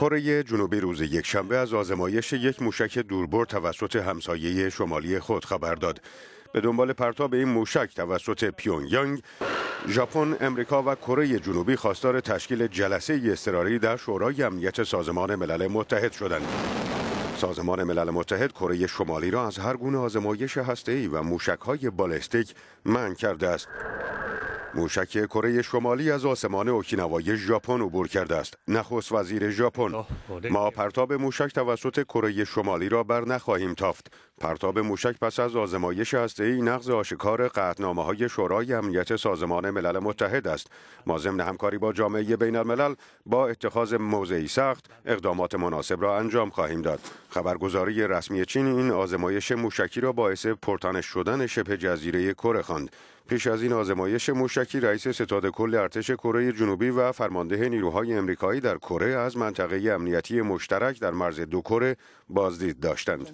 کره جنوبی روز یکشنبه از آزمایش یک موشک دوربر توسط همسایه شمالی خود خبر داد. به دنبال پرتاب این موشک توسط یانگ ژاپن، امریکا و کره جنوبی خواستار تشکیل جلسه اضطراری در شورای امنیت سازمان ملل متحد شدند. سازمان ملل متحد کره شمالی را از هر گونه آزمایش هسته‌ای و موشک‌های بالستیک منع کرده است. موشک کره شمالی از آسمان اوکیناوای ژاپن عبور کرده است. نخست وزیر ژاپن ما پرتاب موشک توسط کره شمالی را بر نخواهیم تافت. پرتاب موشک پس از آزمایش ای نقض آشکار قطعنامه های شورای امنیت سازمان ملل متحد است. ما ضمن همکاری با جامعه بین الملل با اتخاذ موضعی سخت اقدامات مناسب را انجام خواهیم داد. خبرگزاری رسمی چین این آزمایش موشکی را باعث پرتنش شدن شبه جزیره کره خواند. پیش از این آزمایش موشکی رئیس ستاد کل ارتش کره جنوبی و فرمانده نیروهای امریکایی در کره از منطقه امنیتی مشترک در مرز دو کره بازدید داشتند.